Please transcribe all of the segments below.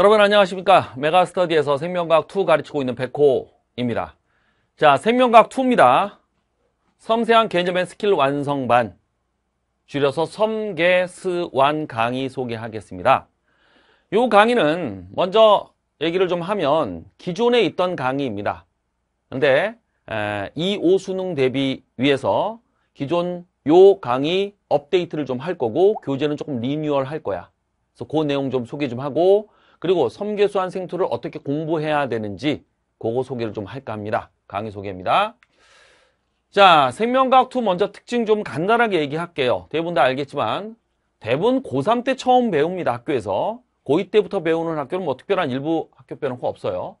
여러분 안녕하십니까 메가스터디에서 생명과학 2 가르치고 있는 백호입니다 자 생명과학 2입니다 섬세한 개념의 스킬 완성반 줄여서 섬계스완 강의 소개하겠습니다 이 강의는 먼저 얘기를 좀 하면 기존에 있던 강의입니다 근데 이오 수능 대비 위해서 기존 요 강의 업데이트를 좀 할 거고 교재는 조금 리뉴얼 할 거야 그래서 그 내용 좀 소개 좀 하고 그리고 섬계수한 생투를 어떻게 공부해야 되는지 그거 소개를 좀 할까 합니다. 강의 소개입니다. 자, 생명과학투 먼저 특징 좀 간단하게 얘기할게요. 대부분 다 알겠지만 대부분 고3 때 처음 배웁니다. 학교에서. 고2 때부터 배우는 학교는 뭐 특별한 일부 학교 빼놓고 없어요.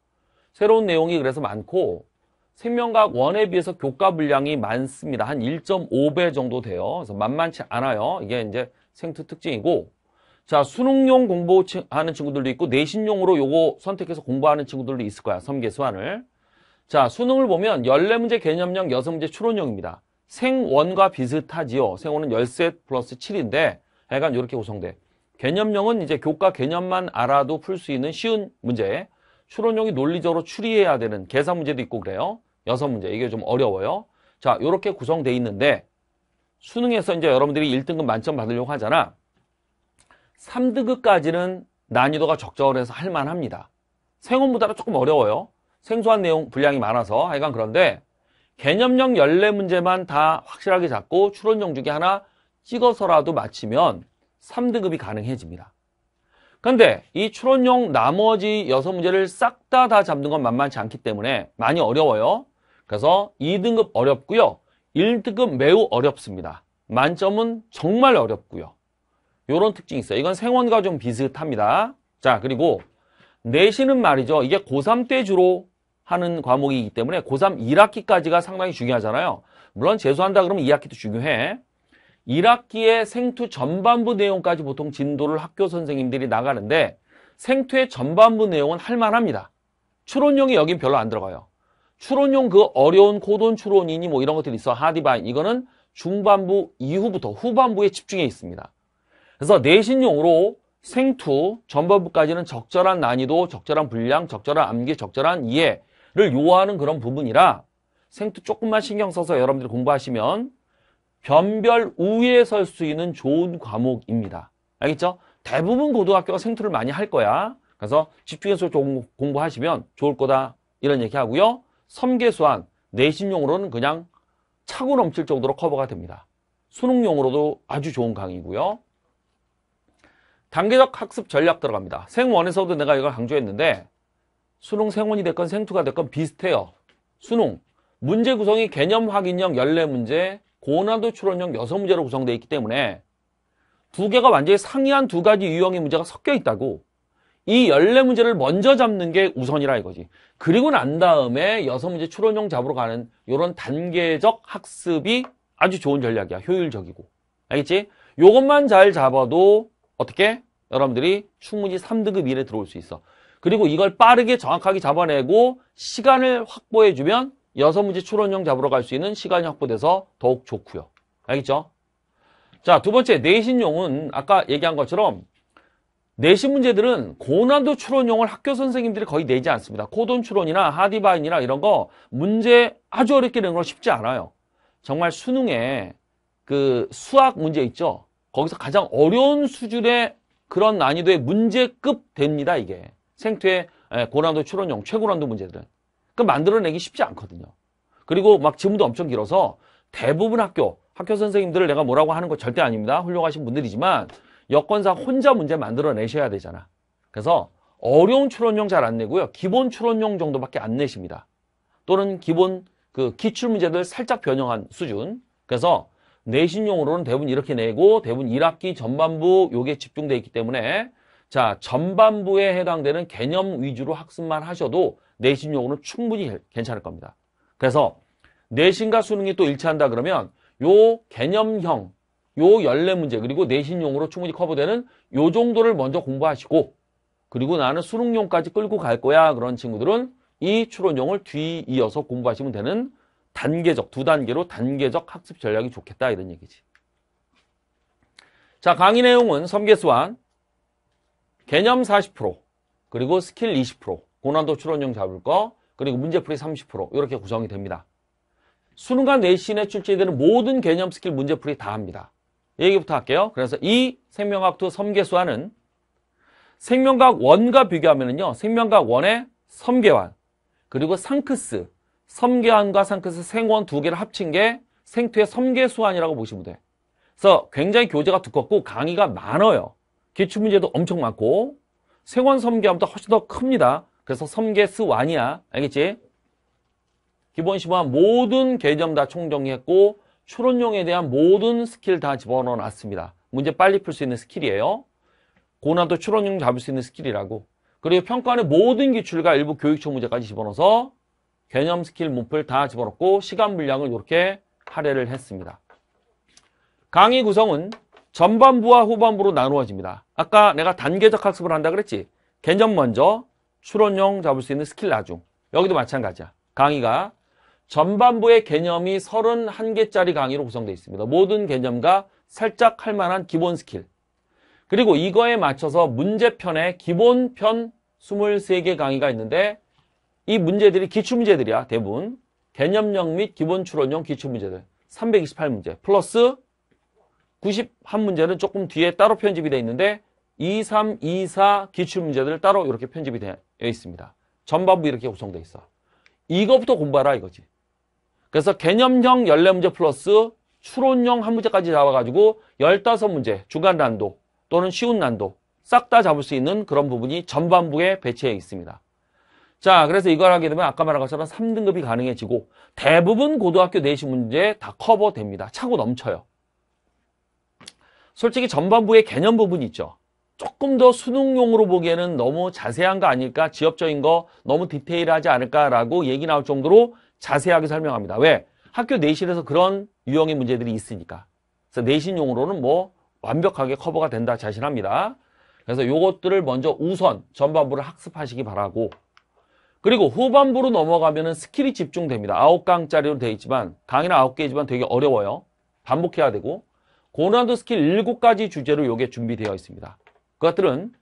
새로운 내용이 그래서 많고 생명과학 1에 비해서 교과 분량이 많습니다. 한 1.5배 정도 돼요. 그래서 만만치 않아요. 이게 이제 생투 특징이고 자 수능용 공부하는 친구들도 있고 내신용으로 요거 선택해서 공부하는 친구들도 있을 거야 섬계수환을 자 수능을 보면 14문제 개념형 6문제 추론형입니다 생원과 비슷하지요 생원은 13 플러스 7인데 약간 이렇게 구성돼 개념형은 이제 교과 개념만 알아도 풀 수 있는 쉬운 문제 추론형이 논리적으로 추리해야 되는 계산 문제도 있고 그래요 6 문제 이게 좀 어려워요 자 이렇게 구성돼 있는데 수능에서 이제 여러분들이 1등급 만점 받으려고 하잖아 3등급까지는 난이도가 적절해서 할만합니다. 생원보다는 조금 어려워요. 생소한 내용 분량이 많아서 하여간 그런데 개념형 연례 문제만 다 확실하게 잡고 추론용 중에 하나 찍어서라도 마치면 3등급이 가능해집니다. 그런데이 추론용 나머지 6문제를 싹 다 다 잡는 건 만만치 않기 때문에 많이 어려워요. 그래서 2등급 어렵고요. 1등급 매우 어렵습니다. 만점은 정말 어렵고요. 이런 특징이 있어요. 이건 생원과 좀 비슷합니다. 자, 그리고 내신은 말이죠. 이게 고3 때 주로 하는 과목이기 때문에 고3 1학기까지가 상당히 중요하잖아요. 물론 재수한다 그러면 2학기도 중요해. 1학기에 생투 전반부 내용까지 보통 진도를 학교 선생님들이 나가는데 생투의 전반부 내용은 할만합니다. 추론용이 여긴 별로 안 들어가요. 추론용 그 어려운 코돈 추론이니 뭐 이런 것들이 있어. 하디바인 이거는 중반부 이후부터 후반부에 집중해 있습니다. 그래서 내신용으로 생투, 전반부까지는 적절한 난이도, 적절한 분량, 적절한 암기, 적절한 이해를 요하는 그런 부분이라 생투 조금만 신경 써서 여러분들이 공부하시면 변별 우위에 설 수 있는 좋은 과목입니다. 알겠죠? 대부분 고등학교가 생투를 많이 할 거야. 그래서 집중해서 좀 공부하시면 좋을 거다 이런 얘기하고요. 섬계수한 내신용으로는 그냥 차고 넘칠 정도로 커버가 됩니다. 수능용으로도 아주 좋은 강의고요. 단계적 학습 전략 들어갑니다. 생원에서도 내가 이걸 강조했는데 수능 생원이 됐건 생투가 됐건 비슷해요. 수능 문제 구성이 개념 확인형 14문제, 고난도 추론형 6문제로 구성되어 있기 때문에 두 개가 완전히 상이한 두 가지 유형의 문제가 섞여 있다고 이 14문제를 먼저 잡는 게 우선이라 이거지. 그리고 난 다음에 6문제 추론형 잡으러 가는 이런 단계적 학습이 아주 좋은 전략이야. 효율적이고. 알겠지? 이것만잘 잡아도 어떻게? 여러분들이 충분히 3등급 이내 들어올 수 있어. 그리고 이걸 빠르게 정확하게 잡아내고 시간을 확보해주면 여섯 문제 추론형 잡으러 갈 수 있는 시간이 확보돼서 더욱 좋고요. 알겠죠? 자, 두 번째 내신용은 아까 얘기한 것처럼 내신 문제들은 고난도 추론용을 학교 선생님들이 거의 내지 않습니다. 코돈 추론이나 하디바인이나 이런 거 문제 아주 어렵게 내는 건 쉽지 않아요. 정말 수능에 그 수학 문제 있죠? 거기서 가장 어려운 수준의 그런 난이도의 문제급 됩니다. 이게 생태 예, 고난도 추론형 최고난도 문제들. 그 만들어내기 쉽지 않거든요. 그리고 막 지문도 엄청 길어서 대부분 학교 학교 선생님들을 내가 뭐라고 하는 거 절대 아닙니다. 훌륭하신 분들이지만 여건상 혼자 문제 만들어내셔야 되잖아. 그래서 어려운 추론용잘 안 내고요. 기본 추론용 정도밖에 안 내십니다. 또는 기본 그 기출 문제들 살짝 변형한 수준. 그래서 내신용으로는 대부분 이렇게 내고 대부분 1학기 전반부 요게 집중되어 있기 때문에 자 전반부에 해당되는 개념 위주로 학습만 하셔도 내신용으로는 충분히 괜찮을 겁니다. 그래서 내신과 수능이 또 일치한다 그러면 요 개념형 요 연례 문제 그리고 내신용으로 충분히 커버되는 요 정도를 먼저 공부하시고 그리고 나는 수능용까지 끌고 갈 거야 그런 친구들은 이 추론용을 뒤이어서 공부하시면 되는 단계적, 두 단계로 단계적 학습 전략이 좋겠다 이런 얘기지. 자, 강의 내용은 섬계수완, 개념 40%, 그리고 스킬 20%, 고난도 추론형 잡을 거, 그리고 문제풀이 30% 이렇게 구성이 됩니다. 수능과 내신에 출제되는 모든 개념 스킬 문제풀이 다 합니다. 얘기부터 할게요. 그래서 이 생명학 2 섬계수완은 생명과학1과 비교하면요. 생명과학1의 섬계완, 그리고 상크스, 섬계환과 상크스 생원 두 개를 합친 게 생투의 섬계수환이라고 보시면 돼. 그래서 굉장히 교재가 두껍고 강의가 많아요. 기출문제도 엄청 많고 생원 섬계환보다 훨씬 더 큽니다. 그래서 섬계수완이야. 알겠지? 기본 심화 모든 개념 다 총정리했고 추론용에 대한 모든 스킬 다 집어넣어 놨습니다. 문제 빨리 풀 수 있는 스킬이에요. 고난도 추론용 잡을 수 있는 스킬이라고. 그리고 평가는 모든 기출과 일부 교육청 문제까지 집어넣어서 개념 스킬 문풀 다 집어넣고 시간 분량을 이렇게 할애를 했습니다. 강의 구성은 전반부와 후반부로 나누어집니다. 아까 내가 단계적 학습을 한다 그랬지? 개념 먼저, 추론용 잡을 수 있는 스킬 나중. 여기도 마찬가지야. 강의가 전반부의 개념이 31개짜리 강의로 구성되어 있습니다. 모든 개념과 살짝 할 만한 기본 스킬. 그리고 이거에 맞춰서 문제편에 기본편 23개 강의가 있는데 이 문제들이 기출문제들이야 대부분 개념형 및 기본추론형 기출문제들 328문제 플러스 91문제는 조금 뒤에 따로 편집이 되어 있는데 2, 3, 2, 4 기출문제들 따로 이렇게 편집이 되어 있습니다 전반부 이렇게 구성되어 있어 이거부터 공부하라 이거지 그래서 개념형 14문제 플러스 추론형 한 문제까지 잡아가지고 15문제 중간 난도 또는 쉬운 난도 싹 다 잡을 수 있는 그런 부분이 전반부에 배치해 있습니다. 자, 그래서 이걸 하게 되면 아까 말한 것처럼 3등급이 가능해지고 대부분 고등학교 내신 문제 다 커버됩니다. 차고 넘쳐요. 솔직히 전반부의 개념 부분 있죠. 조금 더 수능용으로 보기에는 너무 자세한 거 아닐까, 지엽적인 거 너무 디테일하지 않을까라고 얘기 나올 정도로 자세하게 설명합니다. 왜? 학교 내신에서 그런 유형의 문제들이 있으니까. 그래서 내신용으로는 뭐 완벽하게 커버가 된다 자신합니다. 그래서 이것들을 먼저 우선 전반부를 학습하시기 바라고 그리고 후반부로 넘어가면 스킬이 집중됩니다. 9강짜리로 되어 있지만 강의는 9개지만 되게 어려워요. 반복해야 되고 고난도 스킬 7가지 주제로 요게 준비되어 있습니다. 그것들은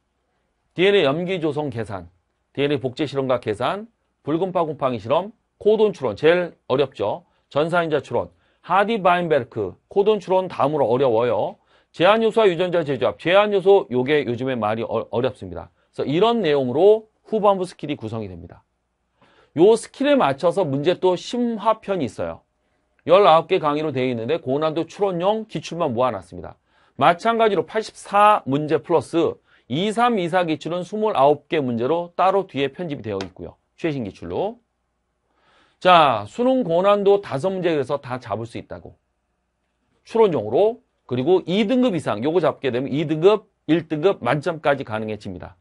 DNA 염기 조성 계산, DNA 복제 실험과 계산, 붉은파 곰팡이 실험, 코돈 추론 제일 어렵죠. 전사인자 추론, 하디 바인베르크, 코돈 추론 다음으로 어려워요. 제한 요소와 유전자 제조합, 제한 요소 요게 요즘에 말이 어, 어렵습니다. 그래서 이런 내용으로 후반부 스킬이 구성이 됩니다. 요 스킬에 맞춰서 문제 또 심화편이 있어요. 19개 강의로 되어 있는데 고난도 추론용 기출만 모아놨습니다. 마찬가지로 84문제 플러스 2324 기출은 29개 문제로 따로 뒤에 편집이 되어 있고요. 최신 기출로. 자, 수능 고난도 5문제 에서다 잡을 수 있다고. 추론용으로 그리고 2등급 이상 요거 잡게 되면 2등급, 1등급 만점까지 가능해집니다.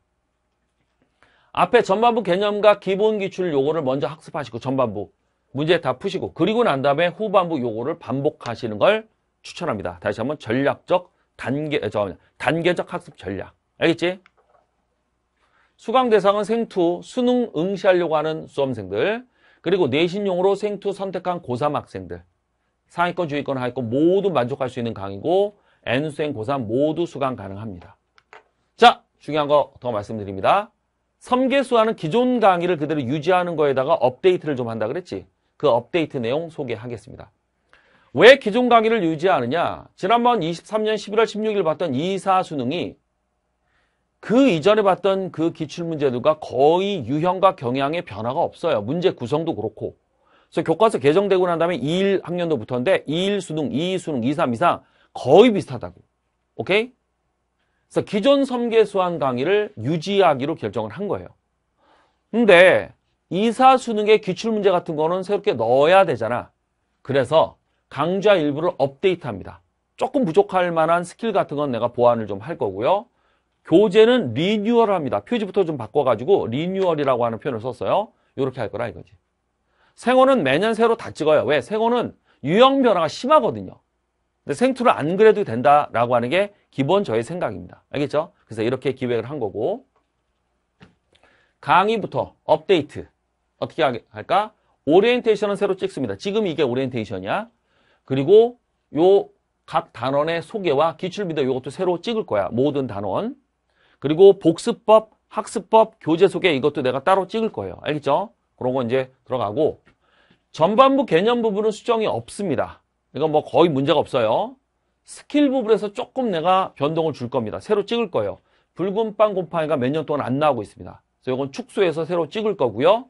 앞에 전반부 개념과 기본 기출 요거를 먼저 학습하시고 전반부 문제 다 푸시고 그리고 난 다음에 후반부 요거를 반복하시는 걸 추천합니다. 다시 한번 전략적 단계 저 단계적 학습 전략 알겠지? 수강 대상은 생투 수능 응시하려고 하는 수험생들 그리고 내신용으로 생투 선택한 고3 학생들 상위권 주위권 하위권 모두 만족할 수 있는 강의고 N수행 고3 모두 수강 가능합니다. 자 중요한 거 더 말씀드립니다. 섬계수와는 기존 강의를 그대로 유지하는 거에다가 업데이트를 좀 한다 그랬지. 그 업데이트 내용 소개하겠습니다. 왜 기존 강의를 유지하느냐? 지난번 23년 11월 16일 봤던 2사 수능이 그 이전에 봤던 그 기출문제들과 거의 유형과 경향의 변화가 없어요. 문제 구성도 그렇고. 그래서 교과서 개정되고 난 다음에 21 학년도부터인데 21 수능, 22 수능, 23, 24 거의 비슷하다고. 오케이? 그래서 기존 섬계수환 강의를 유지하기로 결정을 한 거예요. 근데 이사 수능의 기출문제 같은 거는 새롭게 넣어야 되잖아. 그래서 강좌 일부를 업데이트합니다. 조금 부족할 만한 스킬 같은 건 내가 보완을 좀 할 거고요. 교재는 리뉴얼합니다. 표지부터 좀 바꿔가지고 리뉴얼이라고 하는 표현을 썼어요. 이렇게 할 거라 이거지. 생어는 매년 새로 다 찍어요. 왜? 생어는 유형 변화가 심하거든요. 근데 생투를 안 그래도 된다라고 하는 게 기본 저의 생각입니다. 알겠죠? 그래서 이렇게 기획을 한 거고 강의부터 업데이트 어떻게 할까? 오리엔테이션은 새로 찍습니다. 지금 이게 오리엔테이션이야. 그리고 요 각 단원의 소개와 기출비디오 이것도 새로 찍을 거야. 모든 단원. 그리고 복습법, 학습법, 교재 소개 이것도 내가 따로 찍을 거예요. 알겠죠? 그런 거 이제 들어가고 전반부 개념 부분은 수정이 없습니다. 이건 그러니까 뭐 거의 문제가 없어요. 스킬 부분에서 조금 내가 변동을 줄 겁니다. 새로 찍을 거예요. 붉은 빵 곰팡이가 몇 년 동안 안 나오고 있습니다. 그래서 이건 축소해서 새로 찍을 거고요.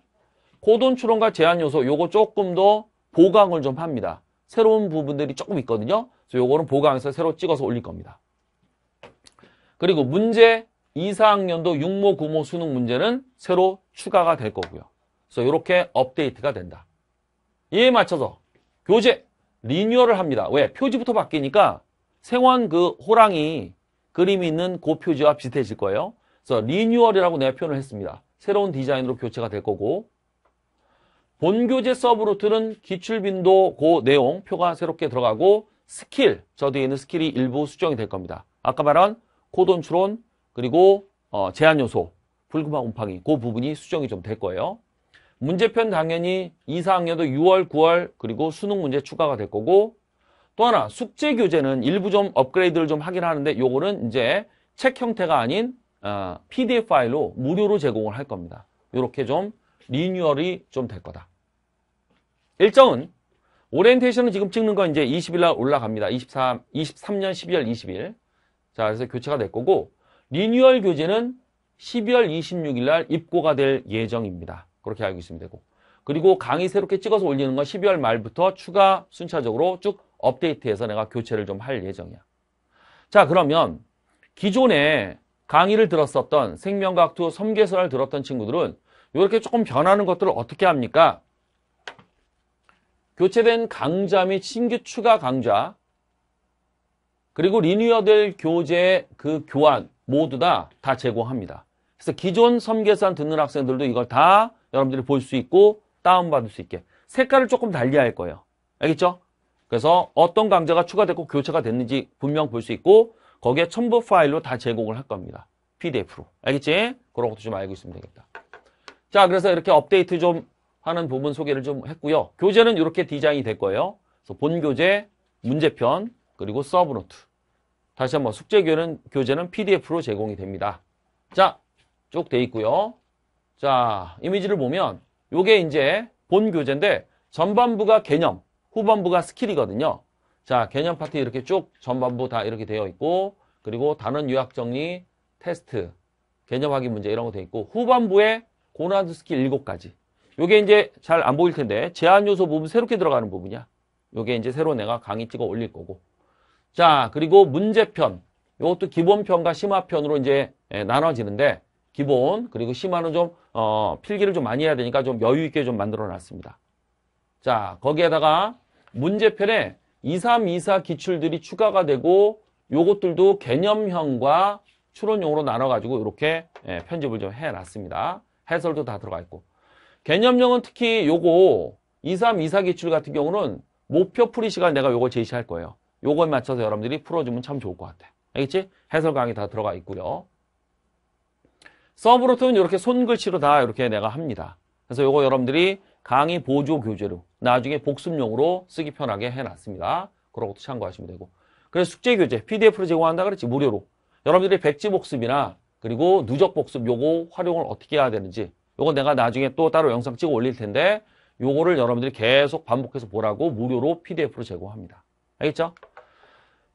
고돈 추론과 제한 요소 요거 조금 더 보강을 좀 합니다. 새로운 부분들이 조금 있거든요. 그래서 요거는 보강해서 새로 찍어서 올릴 겁니다. 그리고 문제 2, 4학년도 6모, 9모 수능 문제는 새로 추가가 될 거고요. 그래서 이렇게 업데이트가 된다. 이에 맞춰서 교재 리뉴얼을 합니다. 왜? 표지부터 바뀌니까 생원 그 호랑이 그림이 있는 그 표지와 비슷해질 거예요. 그래서 리뉴얼이라고 내가 표현을 했습니다. 새로운 디자인으로 교체가 될 거고 본교재 서브루트는 기출빈도 그 내용 표가 새롭게 들어가고 스킬 저 뒤에 있는 스킬이 일부 수정이 될 겁니다. 아까 말한 코돈추론 그리고 어, 제한 요소 불금화 곰팡이 그 부분이 수정이 좀 될 거예요. 문제편 당연히 2, 4학년도 6월, 9월 그리고 수능 문제 추가가 될 거고 또 하나 숙제 교재는 일부 좀 업그레이드를 좀 하긴 하는데 요거는 이제 책 형태가 아닌 어, PDF 파일로 무료로 제공을 할 겁니다. 이렇게 좀 리뉴얼이 좀 될 거다. 일정은 오리엔테이션은 지금 찍는 건 이제 20일 날 올라갑니다. 23, 23년 12월 20일. 자, 그래서 교체가 될 거고 리뉴얼 교재는 12월 26일 날 입고가 될 예정입니다. 그렇게 알고 있으면 되고 그리고 강의 새롭게 찍어서 올리는 건 12월 말부터 추가 순차적으로 쭉 업데이트해서 내가 교체를 좀 할 예정이야. 자 그러면 기존에 강의를 들었었던 생명과학2 섬계설을 들었던 친구들은 이렇게 조금 변하는 것들을 어떻게 합니까? 교체된 강좌 및 신규 추가 강좌 그리고 리뉴어될 교재 그 교환 모두 다 다 제공합니다. 그래서 기존 섬계산 듣는 학생들도 이걸 다 여러분들이 볼 수 있고 다운받을 수 있게 색깔을 조금 달리 할 거예요. 알겠죠? 그래서 어떤 강좌가 추가됐고 교체가 됐는지 분명 볼 수 있고 거기에 첨부 파일로 다 제공을 할 겁니다. PDF로. 알겠지? 그런 것도 좀 알고 있으면 되겠다. 자, 그래서 이렇게 업데이트 좀 하는 부분 소개를 좀 했고요. 교재는 이렇게 디자인이 될 거예요. 그래서 본 교재, 문제편, 그리고 서브노트. 다시 한번 숙제 교재는, PDF로 제공이 됩니다. 자, 쭉돼 있고요. 자, 이미지를 보면 이게 이제 본 교재인데 전반부가 개념, 후반부가 스킬이거든요. 자, 개념 파트 이렇게 쭉 전반부 다 이렇게 되어 있고 그리고 단원 요약 정리, 테스트, 개념 확인 문제 이런 거 돼 있고 후반부에 고난도 스킬 7가지. 요게 이제 잘 안 보일 텐데 제한 요소 부분 새롭게 들어가는 부분이야. 요게 이제 새로 내가 강의 찍어 올릴 거고. 자, 그리고 문제편. 요것도 기본편과 심화편으로 이제 예, 나눠지는데 기본 그리고 심화는좀 어, 필기를 좀 많이 해야 되니까 좀 여유 있게 좀 만들어 놨습니다. 자 거기에다가 문제편에 2324 기출들이 추가가 되고 요것들도 개념형과 추론형으로 나눠가지고 이렇게 예, 편집을 좀 해놨습니다. 해설도 다 들어가 있고 개념형은 특히 요거 2324 기출 같은 경우는 목표 풀이 시간 내가 요거 제시할 거예요. 요거에 맞춰서 여러분들이 풀어주면 참 좋을 것 같아. 알겠지? 해설 강의 다 들어가 있고요. 서브로트는 이렇게 손글씨로 다 이렇게 내가 합니다. 그래서 이거 여러분들이 강의 보조 교재로 나중에 복습용으로 쓰기 편하게 해놨습니다. 그런 것도 참고하시면 되고. 그래서 숙제 교재 PDF로 제공한다 그랬지 무료로. 여러분들이 백지 복습이나 그리고 누적 복습 요거 활용을 어떻게 해야 되는지 요건 내가 나중에 또 따로 영상 찍어 올릴 텐데 요거를 여러분들이 계속 반복해서 보라고 무료로 PDF로 제공합니다. 알겠죠?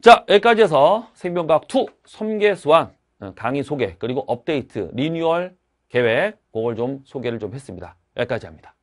자, 여기까지 해서 생명과학2 섬계수환 어, 강의 소개, 그리고 업데이트, 리뉴얼 계획, 그걸 좀 소개를 좀 했습니다. 여기까지 합니다.